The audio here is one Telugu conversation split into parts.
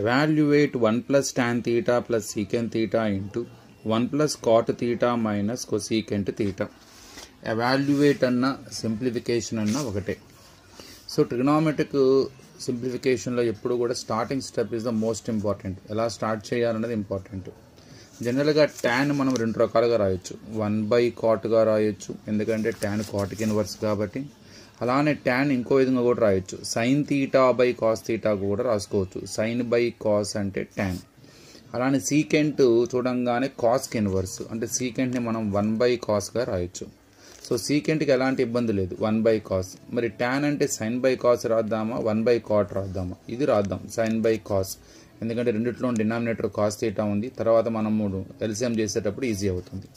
evaluate 1 plus tan theta plus secant theta into 1 plus cot theta minus cosecant theta. Evaluate అన్న సింప్లిఫికేషన్ అన్న ఒకటే సో ట్రిగ్నామెటిక్ సింప్లిఫికేషన్లో ఎప్పుడు కూడా starting step is the most important ఎలా స్టార్ట్ చేయాలనేది ఇంపార్టెంట్ జనరల్గా ట్యాన్ మనం రెండు రకాలుగా రాయొచ్చు వన్ బై కాట్గా రాయొచ్చు ఎందుకంటే ట్యాన్ కాట్కి ఇన్వర్స్ కాబట్టి అలానే ట్యాన్ ఇంకో విధంగా కూడా రాయొచ్చు sine theta by cos theta కూడా రాసుకోవచ్చు సైన్ బై కాస్ అంటే ట్యాన్ అలానే సీకెంట్ చూడంగానే కాస్కి ఇన్వర్స్ అంటే సీకెంట్ని మనం వన్ బై కాస్గా రాయొచ్చు సో సీకెంట్కి ఎలాంటి ఇబ్బంది లేదు వన్ బై కాస్ మరి ట్యాన్ అంటే సైన్ బై కాస్ రాద్దామా వన్ బై కాట్ రాద్దామా ఇది రాద్దాం సైన్ బై కాస్ ఎందుకంటే రెండిట్లో డినామినేటర్ కాస్ తీటా ఉంది తర్వాత మనము ఎల్సిఎం చేసేటప్పుడు ఈజీ అవుతుంది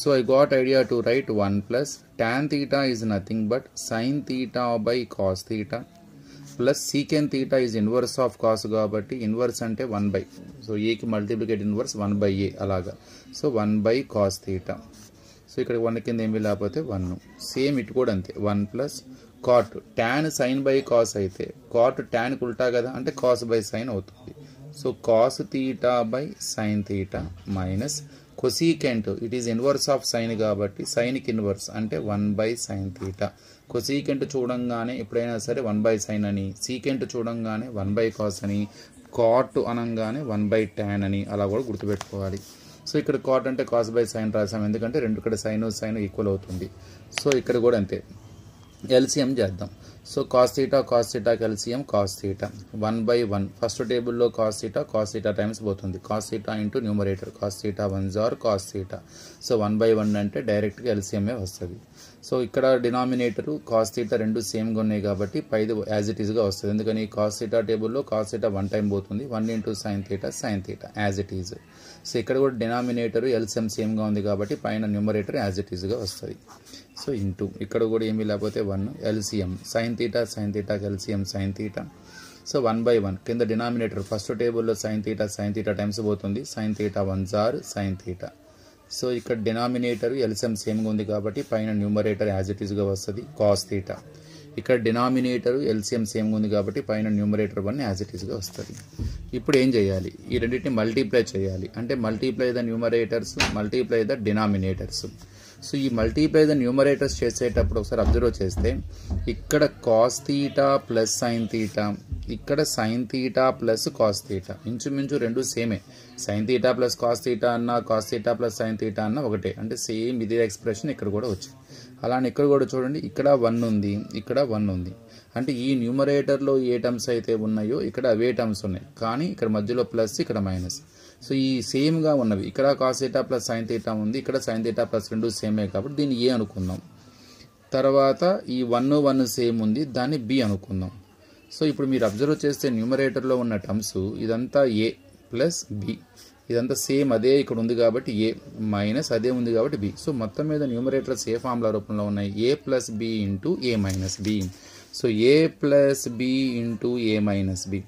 So I got idea to write 1 plus tan theta is nothing but sin theta by cos theta plus secant theta is inverse of cos కాబట్టి inverse అంటే 1 by సో ఏకి multiplicate inverse 1 by A అలాగా So 1 by cos theta so ఇక్కడ 1 కింద ఏమీ లేకపోతే 1 సేమ్ ఇటు కూడా అంతే 1 plus cot tan sine by cos అయితే కాట్ ట్యాన్కి ఉల్టా కదా అంటే కాస్ బై సైన్ అవుతుంది so cos theta by sine theta minus cosecant it is inverse of sine కాబట్టి సైన్కి ఇన్వర్స్ అంటే one by sine theta cosecant చూడంగానే ఎప్పుడైనా సరే వన్ బై సైన్ అని సీకెంట్ చూడంగానే వన్ బై కాస్ అని కాట్ అనగానే వన్ బై ట్యాన్ అని అలా కూడా గుర్తుపెట్టుకోవాలి సో ఇక్కడ కాట్ అంటే కాస్ బై సైన్ రాసాం ఎందుకంటే రెండు ఇక్కడ సైన్ సైన్ ఈక్వల్ అవుతుంది సో ఇక్కడ కూడా అంతే ఎల్సిఎం చేద్దాం so cos theta cos theta cos theta one by one first టేబుల్లో కాస్ థీటా కాస్ టైమ్స్ పోతుంది cos theta into numerator cos one జార్ cos theta so one by one అంటే డైరెక్ట్గా ఎల్సిఎంఏ వస్తుంది సో ఇక్కడ డినామినేటరు కాస్ రెండు సేమ్గా ఉన్నాయి కాబట్టి పైది యాజ్ ఇట్ ఈజ్గా వస్తుంది ఎందుకని కాస్ టేబుల్లో కాస్ వన్ టైం పోతుంది one into sine theta sine theta as it is so ఇక్కడ కూడా డినామినేటరు ఎల్సిఎం సేమ్గా ఉంది కాబట్టి పైన న్యూమరేటర్ యాజ్ ఇట్ ఈజ్గా వస్తుంది సో ఇంటూ ఇక్కడ కూడా ఏమీ లేకపోతే one LCM sine theta sine తీటాకి LCM sine theta so one by one కింద డినామినేటర్ ఫస్ట్ టేబుల్లో sine theta sine theta times పోతుంది సైన్ తీటా వన్ జార్ సైన్ తీటా సో ఇక్కడ డినామినేటర్ ఎల్సిఎం సేమ్గా ఉంది కాబట్టి పైన న్యూమరేటర్ యాజ్ ఇట్ ఈస్గా వస్తుంది కాస్ తీటా ఇక్కడ డినామినేటర్ ఎల్సిఎం సేమ్గా ఉంది కాబట్టి పైన న్యూమరేటర్ వన్ యాజ్ ఇట్ ఈస్గా వస్తుంది ఇప్పుడు ఏం చేయాలి ఈ రెండింటిని మల్టీప్లై చేయాలి అంటే multiply the numerators multiply the denominators so ఈ మల్టీప్లై ద న్యూమరేటర్స్ చేసేటప్పుడు ఒకసారి అబ్జర్వ్ చేస్తే ఇక్కడ cos theta plus sine theta ఇక్కడ sine theta plus cos theta ఇంచుమించు రెండు సేమే sine theta plus cos theta అన్న cos theta plus sine theta అన్న ఒకటే అంటే సేమ్ ఇదే ఎక్స్ప్రెషన్ ఇక్కడ కూడా వచ్చింది అలానే ఇక్కడ కూడా చూడండి ఇక్కడ వన్ ఉంది ఇక్కడ వన్ ఉంది అంటే ఈ న్యూమరేటర్లో ఏ టర్మ్స్ అయితే ఉన్నాయో ఇక్కడ అవే టర్మ్స్ ఉన్నాయి కానీ ఇక్కడ మధ్యలో ప్లస్ ఇక్కడ మైనస్ సో ఈ సేమ్గా ఉన్నవి ఇక్కడ కాసేటా ప్లస్ సైన్ తీటా ఉంది ఇక్కడ సైన్ తీటా ప్లస్ రెండు సేమే కాబట్టి దీన్ని ఏ అనుకుందాం తర్వాత ఈ వన్ వన్ సేమ్ ఉంది దాన్ని బి అనుకుందాం సో ఇప్పుడు మీరు అబ్జర్వ్ చేస్తే న్యూమరేటర్లో ఉన్న టర్మ్స్ ఇదంతా ఏ ప్లస్ బి ఇదంతా సేమ్ అదే ఇక్కడ ఉంది కాబట్టి ఏ మైనస్ అదే ఉంది కాబట్టి బి సో మొత్తం మీద న్యూమరేటర్స్ ఏ ఫార్ములా రూపంలో ఉన్నాయి A plus B into A minus B so A plus B into A minus B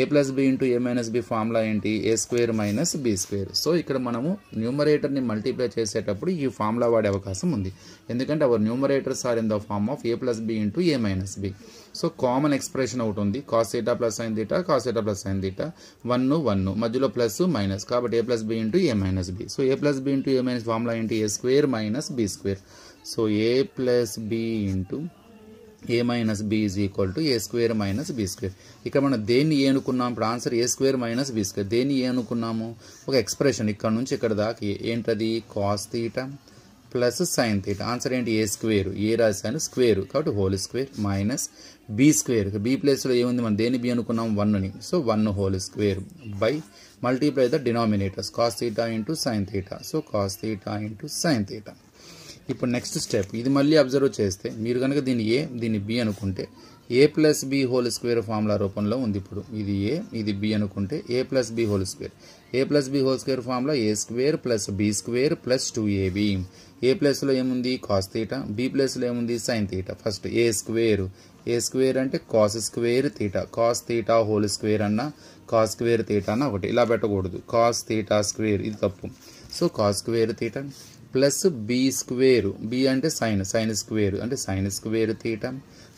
A plus B into A minus B formula ఏంటి A square minus B square so ఇక్కడ మనము న్యూమరేటర్ని మల్టిప్లై చేసేటప్పుడు ఈ ఫార్ములా వాడే అవకాశం ఉంది ఎందుకంటే our numerators are in the form of A plus B into A minus B so common expression ఒకటి ఉంది cos theta plus sine theta cos plus sine theta one one మధ్యలో ప్లస్ మైనస్ కాబట్టి A plus B into A minus B so A plus B into A minus formula ఏంటి A square minus B square so A plus B into A minus B is equal to A square minus B square ఇక్కడ మనం దేన్ని ఏ అనుకున్నాం ఇప్పుడు answer A square minus B square దేన్ని ఏ అనుకున్నాము ఒక ఎక్స్ప్రెషన్ ఇక్కడ నుంచి ఇక్కడ దాకా ఏంటది cos theta plus sine theta answer ఏంటి ఏ స్క్వేర్ ఏ రాశాను స్క్వేర్ కాబట్టి whole square minus B square B ప్లేస్లో ఏముంది మనం దేని బి అనుకున్నాం వన్ని so one whole square by multiply the denominators cos theta into sine theta so cos theta into sine theta ఇప్పుడు నెక్స్ట్ స్టెప్ ఇది మళ్ళీ అబ్జర్వ్ చేస్తే మీరు కనుక దీన్ని ఏ దీన్ని బి అనుకుంటే A plus B whole square formula రూపంలో ఉంది ఇప్పుడు ఇది ఏ ఇది బి అనుకుంటే A plus B whole square A plus B whole square formula A square plus B square plus two AB A ప్లస్లో ఏముంది కాస్ తీట బి ప్లస్లో ఏముంది sine theta first A square A square అంటే cos square theta cos theta whole square అన్న కాస్ స్క్వేర్ తీట అన్న ఒకటి ఇలా పెట్టకూడదు కాస్ తీటా స్క్వేర్ ఇది తప్పు so cos square theta plus B square B అంటే సైన్ సైన్ స్క్వేరు అంటే sine square theta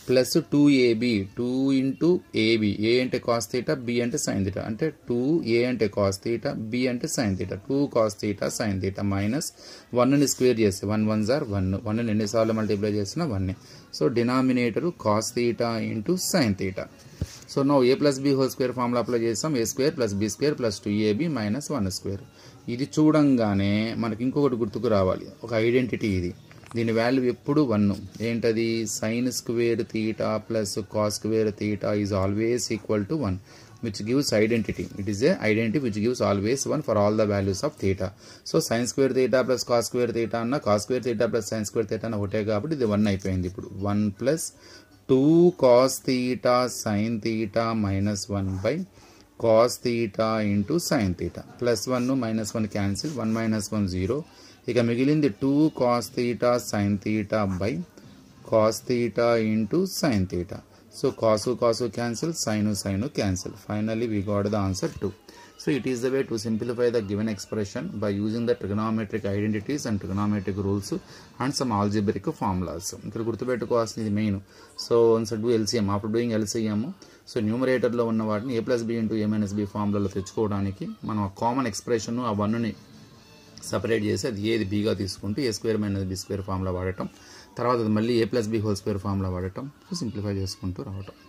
plus two AB two into AB A అంటే కాస్ తీట బి అంటే సైన్ తీట అంటే టూ ఏ అంటే కాస్ తీట బి అంటే sine theta two cos theta sine theta minus వన్ని స్క్వేర్ చేస్తే వన్ వన్ జార్ వన్ వన్ ఎన్నిసార్లు మల్టిప్లై చేసిన one so denominator cos theta into sine theta so no ఏ plus B whole square formula apply చేస్తాం A square plus B square plus two AB minus one square ఇది చూడంగానే మనకి ఇంకొకటి గుర్తుకు రావాలి ఒక ఐడెంటిటీ ఇది దీని వాల్యూ ఎప్పుడు వన్ ఏంటది sine square theta plus cos square theta is always equal to one which gives identity it is a identity which gives always one for all the values of theta so sines square theta plus cos square theta అన్న cos square theta plus sines square theta అన్న ఒకటే కాబట్టి ఇది వన్ అయిపోయింది ఇప్పుడు one plus two cos theta sine theta minus one by cos theta into sine theta plus one minus one cancel one minus one zero ఇక మిగిలింది two cos theta sine theta by cos theta into sine theta so cos cos cancel sine sine cancel finally we got the answer to so it is the way to simplify the given expression by using the trigonometric identities and trigonometric rules and some algebraic formulas ఇక్కడ గుర్తుపెట్టుకోవాల్సింది ఇది main so once do LCM after doing LCM so న్యూమరేటర్లో ఉన్న వాటిని a plus B into A minus b ఫార్ములాలో తెచ్చుకోవడానికి మనం ఆ కామన్ ఎక్స్ప్రెషన్ ఆ వన్ని సపరేట్ చేసి అది ఏది బీగా తీసుకుంటూ a square minus B square ఫామ్లో వాడటం తర్వాత అది మళ్ళీ a plus B whole square ఫామ్లో వాడటం సో సింప్లిఫై చేసుకుంటూ రావటం